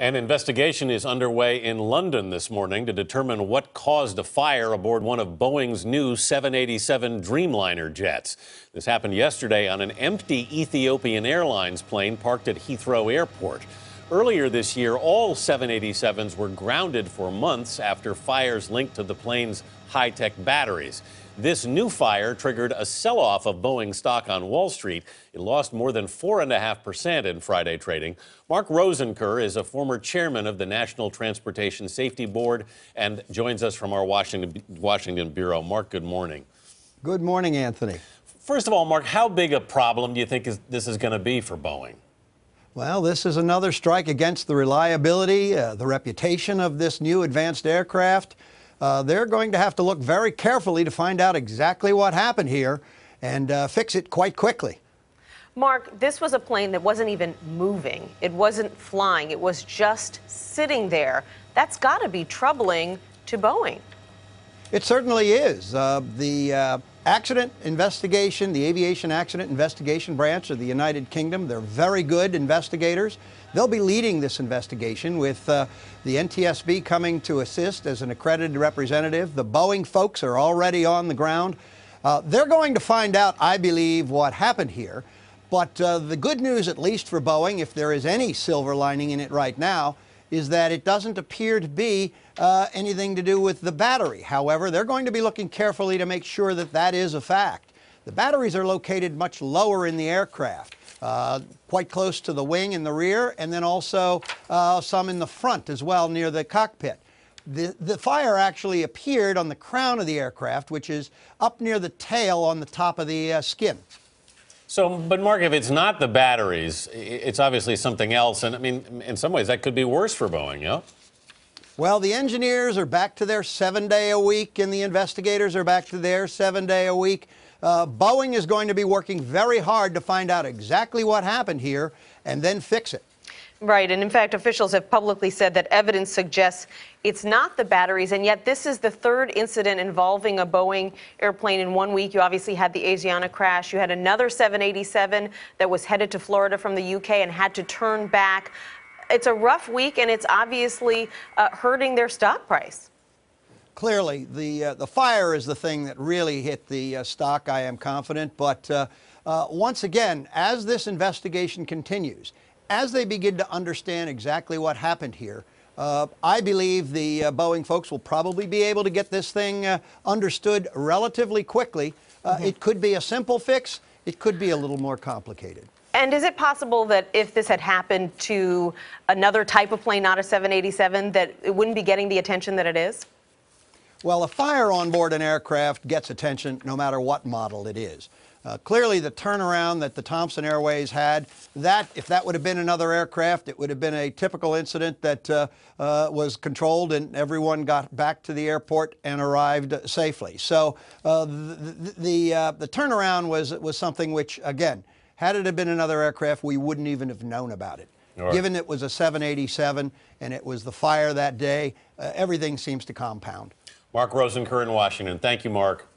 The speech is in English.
An investigation is underway in London this morning to determine what caused a fire aboard one of Boeing's new 787 Dreamliner jets. This happened yesterday on an empty Ethiopian Airlines plane parked at Heathrow Airport. Earlier this year, all 787s were grounded for months after fires linked to the plane's high tech batteries. This new fire triggered a sell off of Boeing stock on Wall Street. It lost more than 4.5% in Friday trading. Mark Rosenker is a former chairman of the National Transportation Safety Board and joins us from our Washington, Washington Bureau. Mark, good morning. Good morning, Anthony. First of all, Mark, how big a problem do you think is, this is going to be for Boeing? Well, this is another strike against the reliability, uh, the reputation of this new advanced aircraft. Uh, they're going to have to look very carefully to find out exactly what happened here and uh, fix it quite quickly. Mark, this was a plane that wasn't even moving. It wasn't flying. It was just sitting there. That's got to be troubling to Boeing. It certainly is. Uh, the uh, Accident investigation, the Aviation Accident Investigation Branch of the United Kingdom, they're very good investigators. They'll be leading this investigation with uh, the NTSB coming to assist as an accredited representative. The Boeing folks are already on the ground. Uh, they're going to find out, I believe, what happened here. But uh, the good news, at least for Boeing, if there is any silver lining in it right now, is that it doesn't appear to be uh, anything to do with the battery. However, they're going to be looking carefully to make sure that that is a fact. The batteries are located much lower in the aircraft. Uh, quite close to the wing in the rear, and then also uh, some in the front as well near the cockpit. The, the fire actually appeared on the crown of the aircraft, which is up near the tail on the top of the uh, skin. So, but Mark, if it's not the batteries, it's obviously something else. And I mean, in some ways, that could be worse for Boeing, yeah? Well, the engineers are back to their seven day a week, and the investigators are back to their seven day a week. Uh, Boeing is going to be working very hard to find out exactly what happened here and then fix it. Right, and in fact, officials have publicly said that evidence suggests it's not the batteries, and yet this is the third incident involving a Boeing airplane in one week. You obviously had the Asiana crash. You had another 787 that was headed to Florida from the UK and had to turn back. It's a rough week, and it's obviously uh, hurting their stock price. Clearly, the, uh, the fire is the thing that really hit the uh, stock, I am confident. But uh, uh, once again, as this investigation continues, as they begin to understand exactly what happened here, uh, I believe the uh, Boeing folks will probably be able to get this thing uh, understood relatively quickly. Mm -hmm. It could be a simple fix. It could be a little more complicated. And is it possible that if this had happened to another type of plane, not a 787, that it wouldn't be getting the attention that it is? Well, a fire on board an aircraft gets attention no matter what model it is. Uh, clearly, the turnaround that the Thompson Airways had, that if that would have been another aircraft, it would have been a typical incident that uh, uh, was controlled and everyone got back to the airport and arrived safely. So uh, the the, uh, the, turnaround was was something which, again, had it have been another aircraft, we wouldn't even have known about it. Right. Given it was a 787 and it was the fire that day, uh, everything seems to compound. Mark Rosenkern in Washington. Thank you, Mark.